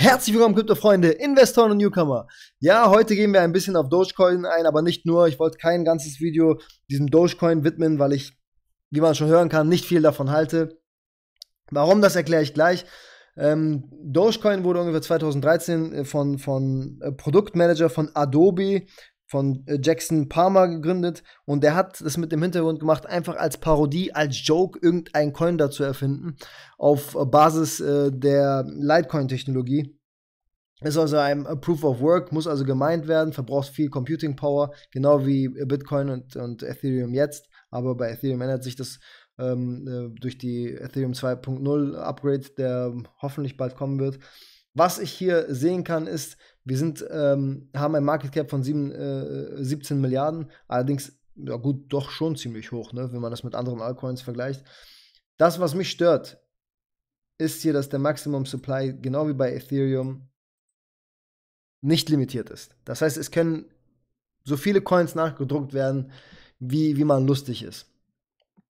Herzlich willkommen, Krypto-Freunde, Investoren und Newcomer. Ja, heute gehen wir ein bisschen auf Dogecoin ein, aber nicht nur. Ich wollte kein ganzes Video diesem Dogecoin widmen, weil ich, wie man schon hören kann, nicht viel davon halte. Warum, das erkläre ich gleich. Ähm, Dogecoin wurde ungefähr 2013 äh, von, von äh, Produktmanager von Adobe von äh, Jackson Palmer gegründet und der hat das mit dem Hintergrund gemacht, einfach als Parodie, als Joke irgendein Coin dazu erfinden auf äh, Basis äh, der Litecoin-Technologie. Ist also ein äh, Proof of Work, muss also gemeint werden, verbraucht viel Computing Power, genau wie Bitcoin und, und Ethereum jetzt. Aber bei Ethereum ändert sich das ähm, durch die Ethereum 2.0 Upgrade, der ähm, hoffentlich bald kommen wird. Was ich hier sehen kann, ist, wir sind, ähm, haben ein Market Cap von sieben, äh, 17 Milliarden, allerdings, ja gut, doch schon ziemlich hoch, ne, wenn man das mit anderen Altcoins vergleicht. Das, was mich stört, ist hier, dass der Maximum Supply, genau wie bei Ethereum, nicht limitiert ist. Das heißt, es können so viele Coins nachgedruckt werden, wie, wie man lustig ist.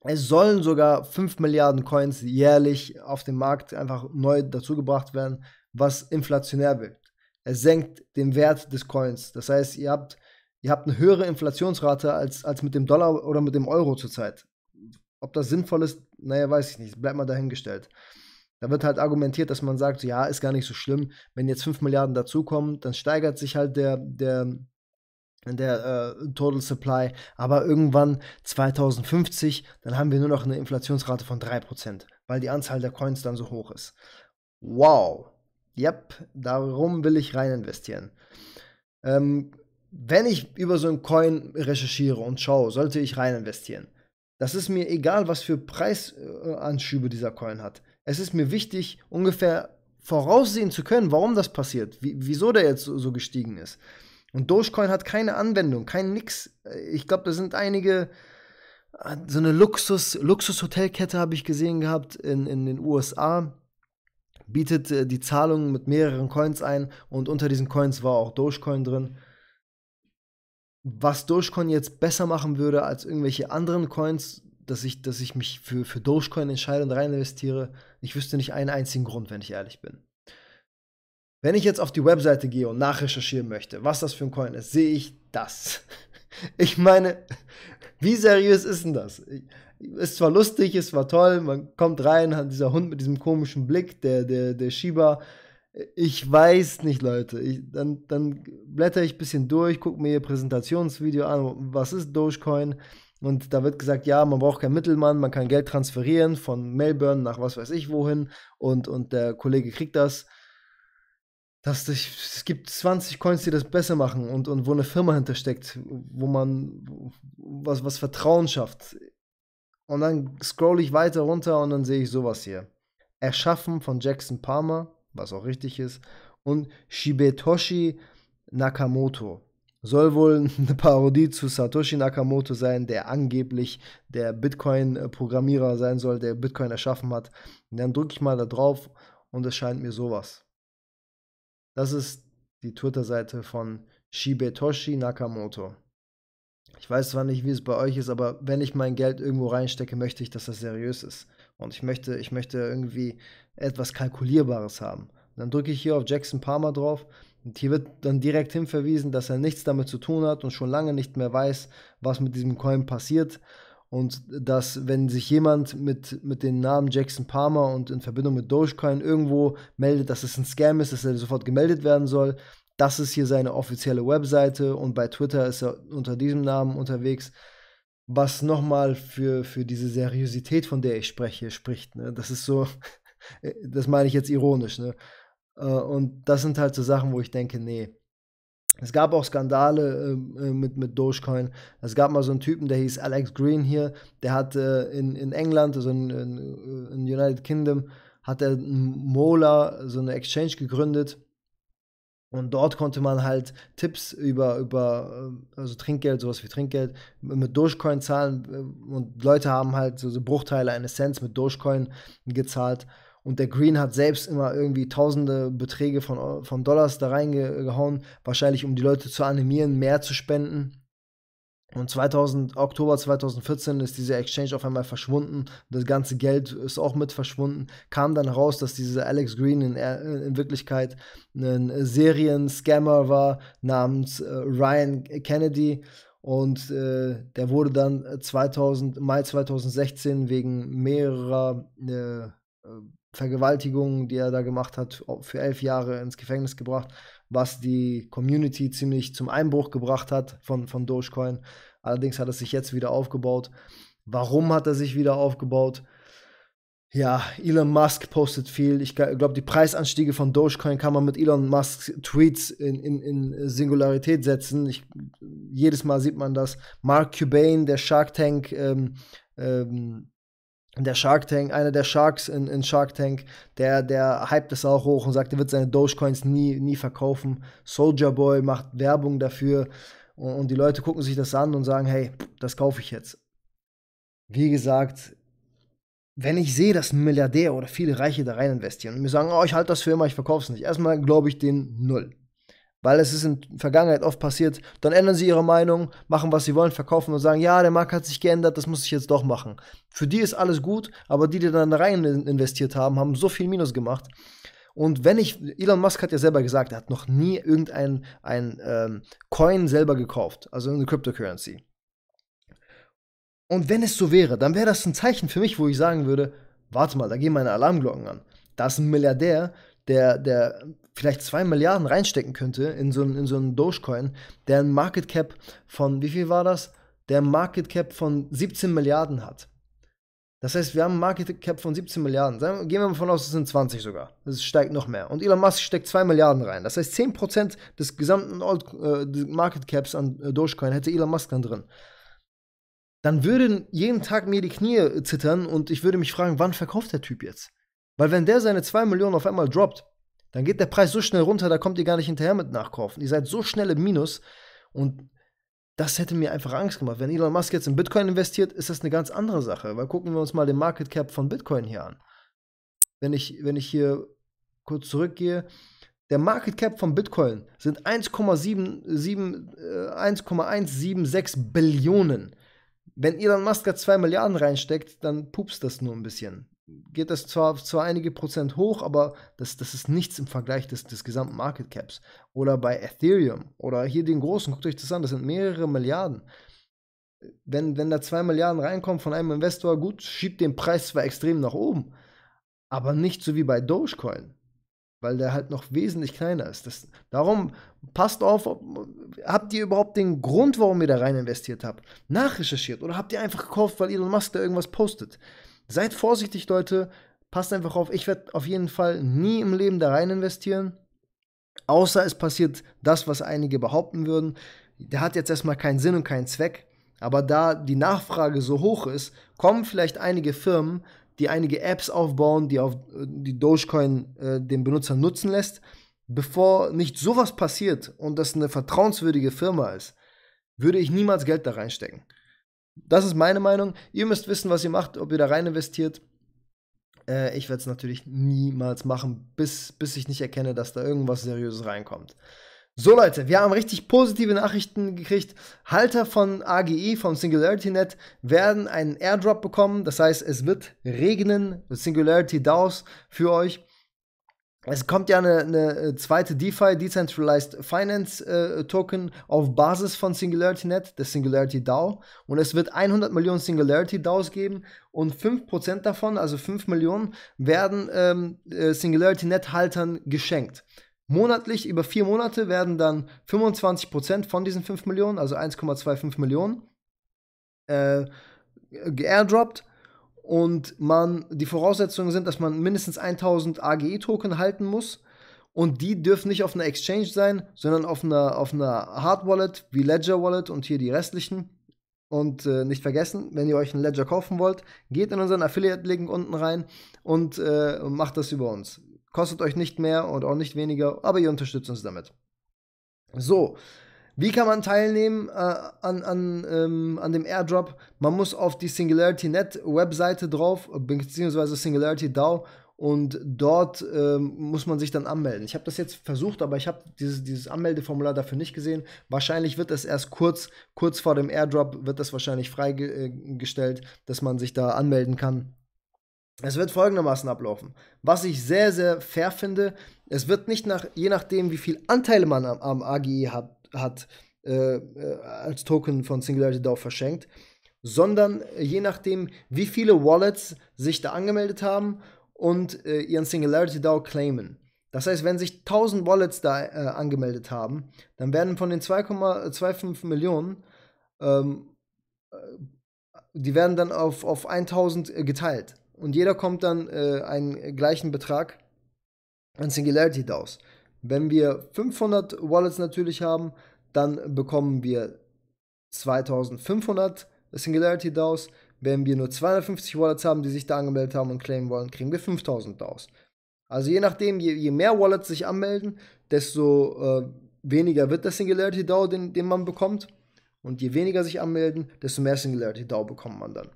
Es sollen sogar 5 Milliarden Coins jährlich auf dem Markt einfach neu dazugebracht werden, was inflationär wirkt es senkt den Wert des Coins. Das heißt, ihr habt, ihr habt eine höhere Inflationsrate als, als mit dem Dollar oder mit dem Euro zurzeit. Ob das sinnvoll ist, naja, weiß ich nicht. Bleibt mal dahingestellt. Da wird halt argumentiert, dass man sagt, ja, ist gar nicht so schlimm, wenn jetzt 5 Milliarden dazukommen, dann steigert sich halt der, der, der äh, Total Supply, aber irgendwann 2050, dann haben wir nur noch eine Inflationsrate von 3%, weil die Anzahl der Coins dann so hoch ist. Wow, Yep, darum will ich rein investieren. Ähm, wenn ich über so einen Coin recherchiere und schaue, sollte ich rein investieren. Das ist mir egal, was für Preisanschübe dieser Coin hat. Es ist mir wichtig, ungefähr voraussehen zu können, warum das passiert, wieso der jetzt so, so gestiegen ist. Und Dogecoin hat keine Anwendung, kein Nix. Ich glaube, da sind einige, ah, so eine Luxus, luxus habe ich gesehen gehabt in, in den USA bietet äh, die Zahlung mit mehreren Coins ein und unter diesen Coins war auch Dogecoin drin. Was Dogecoin jetzt besser machen würde als irgendwelche anderen Coins, dass ich, dass ich mich für, für Dogecoin entscheide und rein investiere, ich wüsste nicht einen einzigen Grund, wenn ich ehrlich bin. Wenn ich jetzt auf die Webseite gehe und nachrecherchieren möchte, was das für ein Coin ist, sehe ich das. Ich meine, wie seriös ist denn das? ist zwar lustig, es war toll, man kommt rein, hat dieser Hund mit diesem komischen Blick, der, der, der Shiba. Ich weiß nicht, Leute. Ich, dann, dann blätter ich ein bisschen durch, gucke mir ihr Präsentationsvideo an, was ist Dogecoin. Und da wird gesagt, ja, man braucht keinen Mittelmann, man kann Geld transferieren von Melbourne nach was weiß ich wohin und, und der Kollege kriegt das. Dass ich, es gibt 20 Coins, die das besser machen und, und wo eine Firma hintersteckt, wo man was, was Vertrauen schafft. Und dann scroll ich weiter runter und dann sehe ich sowas hier. Erschaffen von Jackson Palmer, was auch richtig ist, und Shibetoshi Nakamoto. Soll wohl eine Parodie zu Satoshi Nakamoto sein, der angeblich der Bitcoin-Programmierer sein soll, der Bitcoin erschaffen hat. Und dann drücke ich mal da drauf und es scheint mir sowas. Das ist die Twitter-Seite von Shibetoshi Nakamoto. Ich weiß zwar nicht, wie es bei euch ist, aber wenn ich mein Geld irgendwo reinstecke, möchte ich, dass das seriös ist. Und ich möchte, ich möchte irgendwie etwas Kalkulierbares haben. Und dann drücke ich hier auf Jackson Palmer drauf und hier wird dann direkt hinverwiesen, dass er nichts damit zu tun hat und schon lange nicht mehr weiß, was mit diesem Coin passiert. Und dass, wenn sich jemand mit, mit dem Namen Jackson Palmer und in Verbindung mit Dogecoin irgendwo meldet, dass es ein Scam ist, dass er sofort gemeldet werden soll. Das ist hier seine offizielle Webseite und bei Twitter ist er unter diesem Namen unterwegs. Was nochmal für, für diese Seriosität, von der ich spreche, spricht. Ne? Das ist so, das meine ich jetzt ironisch. Ne? Äh, und das sind halt so Sachen, wo ich denke, nee. Es gab auch Skandale ähm, äh, mit, mit Dogecoin. Es gab mal so einen Typen, der hieß Alex Green hier, der hat äh, in, in England, also in, in, äh, in United Kingdom, hat er Mola, so eine Exchange gegründet und dort konnte man halt Tipps über, über ähm, also Trinkgeld, sowas wie Trinkgeld, äh, mit Dogecoin zahlen. Äh, und Leute haben halt so, so Bruchteile eines Cents mit Dogecoin gezahlt. Und der Green hat selbst immer irgendwie tausende Beträge von, von Dollars da reingehauen, wahrscheinlich um die Leute zu animieren, mehr zu spenden. Und 2000, Oktober 2014 ist diese Exchange auf einmal verschwunden. Das ganze Geld ist auch mit verschwunden. Kam dann heraus, dass dieser Alex Green in, in Wirklichkeit ein Serien-Scammer war namens äh, Ryan Kennedy. Und äh, der wurde dann 2000, Mai 2016 wegen mehrerer äh, äh, Vergewaltigungen, die er da gemacht hat, für elf Jahre ins Gefängnis gebracht was die Community ziemlich zum Einbruch gebracht hat von, von Dogecoin. Allerdings hat es sich jetzt wieder aufgebaut. Warum hat er sich wieder aufgebaut? Ja, Elon Musk postet viel. Ich glaube, die Preisanstiege von Dogecoin kann man mit Elon Musks Tweets in, in, in Singularität setzen. Ich, jedes Mal sieht man das. Mark Cubain, der Shark Tank ähm, ähm, der Shark Tank, einer der Sharks in, in Shark Tank, der, der hypt es auch hoch und sagt, er wird seine Dogecoins nie, nie verkaufen. Soldier Boy macht Werbung dafür und, und die Leute gucken sich das an und sagen, hey, das kaufe ich jetzt. Wie gesagt, wenn ich sehe, dass ein Milliardär oder viele Reiche da rein investieren und mir sagen, oh, ich halte das für immer, ich verkaufe es nicht, erstmal glaube ich den null weil es ist in der Vergangenheit oft passiert, dann ändern sie ihre Meinung, machen, was sie wollen, verkaufen und sagen, ja, der Markt hat sich geändert, das muss ich jetzt doch machen. Für die ist alles gut, aber die, die dann rein investiert haben, haben so viel Minus gemacht. Und wenn ich, Elon Musk hat ja selber gesagt, er hat noch nie irgendein ein, ähm, Coin selber gekauft, also eine Cryptocurrency. Und wenn es so wäre, dann wäre das ein Zeichen für mich, wo ich sagen würde, warte mal, da gehen meine Alarmglocken an. Da ist ein Milliardär, der, der vielleicht 2 Milliarden reinstecken könnte in so einen, in so einen Dogecoin, deren Market Cap von, wie viel war das? Der ein Market Cap von 17 Milliarden hat. Das heißt, wir haben ein Market Cap von 17 Milliarden. Gehen wir mal davon aus, es sind 20 sogar. Es steigt noch mehr. Und Elon Musk steckt 2 Milliarden rein. Das heißt, 10% des gesamten äh, Market Caps an äh, Dogecoin hätte Elon Musk dann drin. Dann würden jeden Tag mir die Knie äh, zittern und ich würde mich fragen, wann verkauft der Typ jetzt? Weil wenn der seine 2 Millionen auf einmal droppt, dann geht der Preis so schnell runter, da kommt ihr gar nicht hinterher mit Nachkaufen. Ihr seid so schnell im Minus und das hätte mir einfach Angst gemacht. Wenn Elon Musk jetzt in Bitcoin investiert, ist das eine ganz andere Sache. Weil gucken wir uns mal den Market Cap von Bitcoin hier an. Wenn ich, wenn ich hier kurz zurückgehe, der Market Cap von Bitcoin sind 1,176 äh, Billionen. Wenn Elon Musk da 2 Milliarden reinsteckt, dann pupst das nur ein bisschen geht das zwar, zwar einige Prozent hoch, aber das, das ist nichts im Vergleich des, des gesamten Market Caps. Oder bei Ethereum oder hier den großen, guckt euch das an, das sind mehrere Milliarden. Wenn, wenn da zwei Milliarden reinkommen von einem Investor, gut, schiebt den Preis zwar extrem nach oben, aber nicht so wie bei Dogecoin, weil der halt noch wesentlich kleiner ist. Das, darum passt auf, ob, habt ihr überhaupt den Grund, warum ihr da rein investiert habt, nachrecherchiert oder habt ihr einfach gekauft, weil Elon Musk da irgendwas postet? Seid vorsichtig, Leute. Passt einfach auf. Ich werde auf jeden Fall nie im Leben da rein investieren. Außer es passiert das, was einige behaupten würden. Der hat jetzt erstmal keinen Sinn und keinen Zweck. Aber da die Nachfrage so hoch ist, kommen vielleicht einige Firmen, die einige Apps aufbauen, die auf die Dogecoin äh, den Benutzer nutzen lässt. Bevor nicht sowas passiert und das eine vertrauenswürdige Firma ist, würde ich niemals Geld da reinstecken. Das ist meine Meinung. Ihr müsst wissen, was ihr macht, ob ihr da rein investiert. Äh, ich werde es natürlich niemals machen, bis, bis ich nicht erkenne, dass da irgendwas Seriöses reinkommt. So Leute, wir haben richtig positive Nachrichten gekriegt. Halter von AGI, e, vom SingularityNet, werden einen Airdrop bekommen. Das heißt, es wird regnen, Singularity DAOs für euch es kommt ja eine, eine, äh, zweite DeFi, Decentralized Finance äh, Token, auf Basis von Singularity Net, der Singularity DAO. Und es wird 100 Millionen Singularity DAOs geben und 5% davon, also 5 Millionen, werden ähm, äh, Singularity Net Haltern geschenkt. Monatlich über vier Monate werden dann 25% von diesen 5 Millionen, also 1,25 Millionen, äh, geairdroppt und man die Voraussetzungen sind, dass man mindestens 1000 AGE-Token halten muss und die dürfen nicht auf einer Exchange sein, sondern auf einer, auf einer Hard Wallet wie Ledger Wallet und hier die restlichen. Und äh, nicht vergessen, wenn ihr euch einen Ledger kaufen wollt, geht in unseren Affiliate-Link unten rein und äh, macht das über uns. Kostet euch nicht mehr und auch nicht weniger, aber ihr unterstützt uns damit. So, wie kann man teilnehmen äh, an, an, ähm, an dem Airdrop? Man muss auf die SingularityNet Webseite drauf, beziehungsweise Singularity DAO und dort ähm, muss man sich dann anmelden. Ich habe das jetzt versucht, aber ich habe dieses, dieses Anmeldeformular dafür nicht gesehen. Wahrscheinlich wird das erst kurz, kurz vor dem Airdrop wird das wahrscheinlich freigestellt, dass man sich da anmelden kann. Es wird folgendermaßen ablaufen. Was ich sehr, sehr fair finde, es wird nicht nach, je nachdem, wie viel Anteile man am, am AGI e hat, hat äh, äh, als Token von Singularity DAO verschenkt, sondern äh, je nachdem, wie viele Wallets sich da angemeldet haben und äh, ihren Singularity DAO claimen. Das heißt, wenn sich 1000 Wallets da äh, angemeldet haben, dann werden von den 2,25 äh, Millionen, ähm, die werden dann auf, auf 1000 geteilt. Und jeder kommt dann einen gleichen Betrag an Singularity DAOs. Wenn wir 500 Wallets natürlich haben, dann bekommen wir 2500 Singularity DAOs. Wenn wir nur 250 Wallets haben, die sich da angemeldet haben und claimen wollen, kriegen wir 5000 DAOs. Also je nachdem, je, je mehr Wallets sich anmelden, desto äh, weniger wird der Singularity DAO, den, den man bekommt. Und je weniger sich anmelden, desto mehr Singularity DAO bekommt man dann.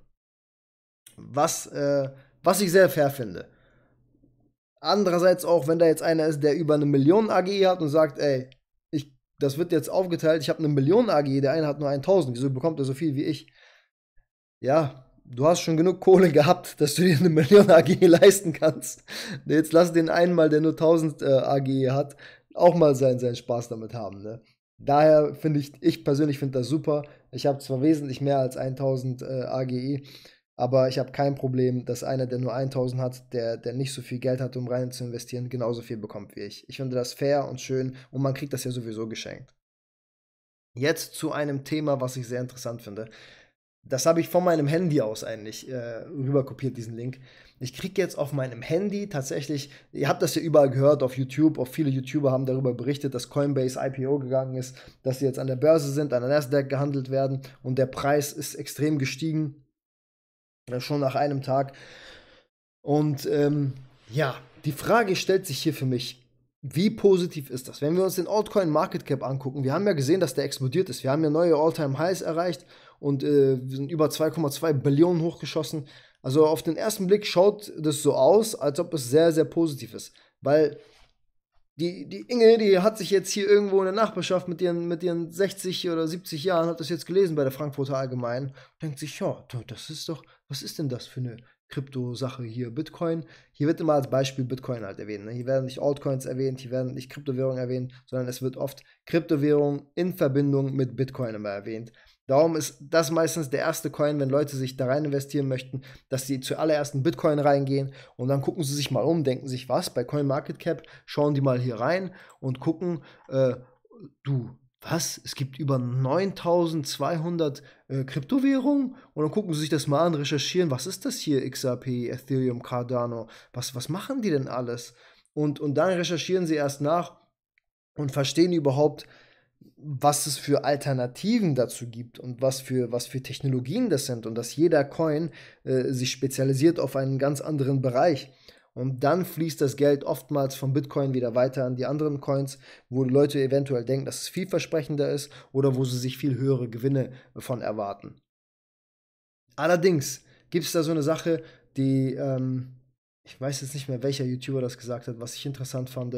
Was, äh, was ich sehr fair finde. Andererseits auch, wenn da jetzt einer ist, der über eine Million AGE hat und sagt, ey, ich, das wird jetzt aufgeteilt, ich habe eine Million AGE, der eine hat nur 1000, wieso bekommt er so viel wie ich? Ja, du hast schon genug Kohle gehabt, dass du dir eine Million AGE leisten kannst. Jetzt lass den einen mal, der nur 1000 äh, AG hat, auch mal seinen, seinen Spaß damit haben. Ne? Daher finde ich, ich persönlich finde das super. Ich habe zwar wesentlich mehr als 1000 äh, AGE, aber ich habe kein Problem, dass einer, der nur 1000 hat, der, der nicht so viel Geld hat, um rein zu investieren, genauso viel bekommt wie ich. Ich finde das fair und schön und man kriegt das ja sowieso geschenkt. Jetzt zu einem Thema, was ich sehr interessant finde. Das habe ich von meinem Handy aus eigentlich äh, rüberkopiert, diesen Link. Ich kriege jetzt auf meinem Handy tatsächlich, ihr habt das ja überall gehört auf YouTube, auch viele YouTuber haben darüber berichtet, dass Coinbase IPO gegangen ist, dass sie jetzt an der Börse sind, an der Nasdaq gehandelt werden und der Preis ist extrem gestiegen schon nach einem Tag. Und ähm, ja, die Frage stellt sich hier für mich, wie positiv ist das? Wenn wir uns den Altcoin Market Cap angucken, wir haben ja gesehen, dass der explodiert ist. Wir haben ja neue Alltime highs erreicht und äh, sind über 2,2 Billionen hochgeschossen. Also auf den ersten Blick schaut das so aus, als ob es sehr, sehr positiv ist. Weil die, die Inge, die hat sich jetzt hier irgendwo in der Nachbarschaft mit ihren, mit ihren 60 oder 70 Jahren, hat das jetzt gelesen bei der Frankfurter Allgemeinen, denkt sich, ja, das ist doch, was ist denn das für eine Krypto-Sache hier? Bitcoin, hier wird immer als Beispiel Bitcoin halt erwähnt. Ne? Hier werden nicht Altcoins erwähnt, hier werden nicht Kryptowährungen erwähnt, sondern es wird oft Kryptowährung in Verbindung mit Bitcoin immer erwähnt. Darum ist das meistens der erste Coin, wenn Leute sich da rein investieren möchten, dass sie zuallererst in Bitcoin reingehen und dann gucken sie sich mal um, denken sich was bei CoinMarketCap, schauen die mal hier rein und gucken, äh, du, was? Es gibt über 9200 äh, Kryptowährungen und dann gucken sie sich das mal an, recherchieren, was ist das hier, XRP, Ethereum, Cardano, was, was machen die denn alles? Und, und dann recherchieren sie erst nach und verstehen überhaupt, was es für Alternativen dazu gibt und was für, was für Technologien das sind und dass jeder Coin äh, sich spezialisiert auf einen ganz anderen Bereich. Und dann fließt das Geld oftmals vom Bitcoin wieder weiter an die anderen Coins, wo Leute eventuell denken, dass es vielversprechender ist oder wo sie sich viel höhere Gewinne von erwarten. Allerdings gibt es da so eine Sache, die, ähm, ich weiß jetzt nicht mehr, welcher YouTuber das gesagt hat, was ich interessant fand.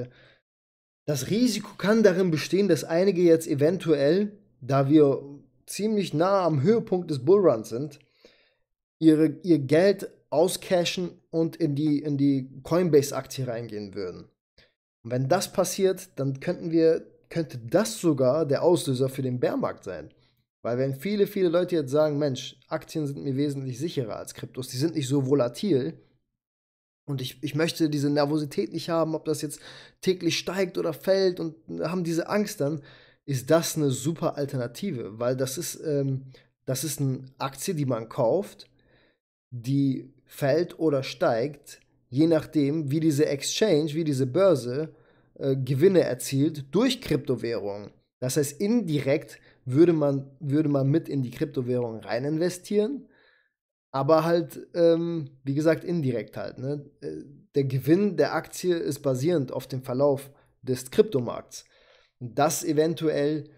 Das Risiko kann darin bestehen, dass einige jetzt eventuell, da wir ziemlich nah am Höhepunkt des Bullruns sind, ihre, ihr Geld auscashen und in die, in die Coinbase-Aktie reingehen würden. Und wenn das passiert, dann könnten wir, könnte das sogar der Auslöser für den Bärmarkt sein. Weil wenn viele, viele Leute jetzt sagen, Mensch, Aktien sind mir wesentlich sicherer als Kryptos, die sind nicht so volatil, und ich, ich möchte diese Nervosität nicht haben, ob das jetzt täglich steigt oder fällt und haben diese Angst dann, ist das eine super Alternative, weil das ist, ähm, das ist eine Aktie, die man kauft, die fällt oder steigt, je nachdem, wie diese Exchange, wie diese Börse äh, Gewinne erzielt durch Kryptowährungen. Das heißt, indirekt würde man, würde man mit in die Kryptowährung rein investieren aber halt, ähm, wie gesagt, indirekt halt. Ne? Äh, der Gewinn der Aktie ist basierend auf dem Verlauf des Kryptomarkts. Und das eventuell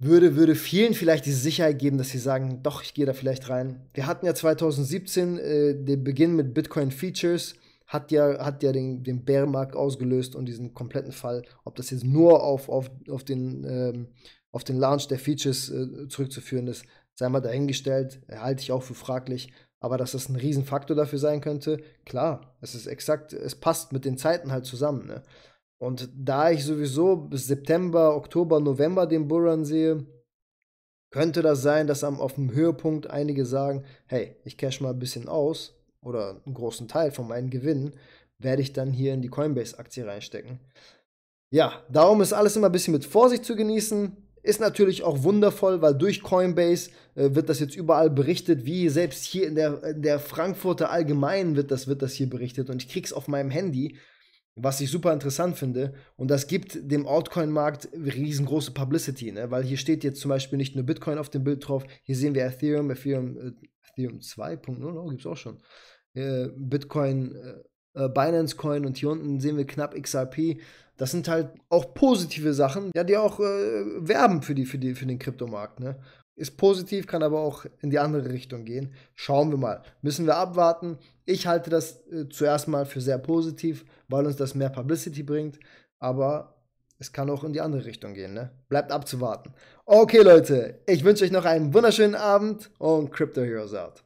würde, würde vielen vielleicht die Sicherheit geben, dass sie sagen, doch, ich gehe da vielleicht rein. Wir hatten ja 2017 äh, den Beginn mit Bitcoin Features, hat ja, hat ja den, den Bärenmarkt ausgelöst und diesen kompletten Fall, ob das jetzt nur auf, auf, auf, den, ähm, auf den Launch der Features äh, zurückzuführen ist, sei mal dahingestellt, halte ich auch für fraglich. Aber dass das ein Riesenfaktor dafür sein könnte, klar, es ist exakt, es passt mit den Zeiten halt zusammen. Ne? Und da ich sowieso bis September, Oktober, November den Bullrun sehe, könnte das sein, dass am, auf dem Höhepunkt einige sagen, hey, ich cash mal ein bisschen aus oder einen großen Teil von meinen Gewinnen werde ich dann hier in die Coinbase-Aktie reinstecken. Ja, darum ist alles immer ein bisschen mit Vorsicht zu genießen. Ist natürlich auch wundervoll, weil durch Coinbase äh, wird das jetzt überall berichtet, wie selbst hier in der, in der Frankfurter Allgemeinen wird das, wird das hier berichtet und ich krieg's auf meinem Handy, was ich super interessant finde. Und das gibt dem Altcoin-Markt riesengroße Publicity, ne? weil hier steht jetzt zum Beispiel nicht nur Bitcoin auf dem Bild drauf, hier sehen wir Ethereum, Ethereum, äh, Ethereum 2.0, oh, gibt's auch schon. Äh, Bitcoin äh, äh, Binance Coin und hier unten sehen wir knapp XRP. Das sind halt auch positive Sachen, ja, die auch äh, werben für, die, für, die, für den Kryptomarkt. Ne? Ist positiv, kann aber auch in die andere Richtung gehen. Schauen wir mal. Müssen wir abwarten. Ich halte das äh, zuerst mal für sehr positiv, weil uns das mehr Publicity bringt. Aber es kann auch in die andere Richtung gehen, ne? Bleibt abzuwarten. Okay, Leute, ich wünsche euch noch einen wunderschönen Abend und Crypto Heroes out.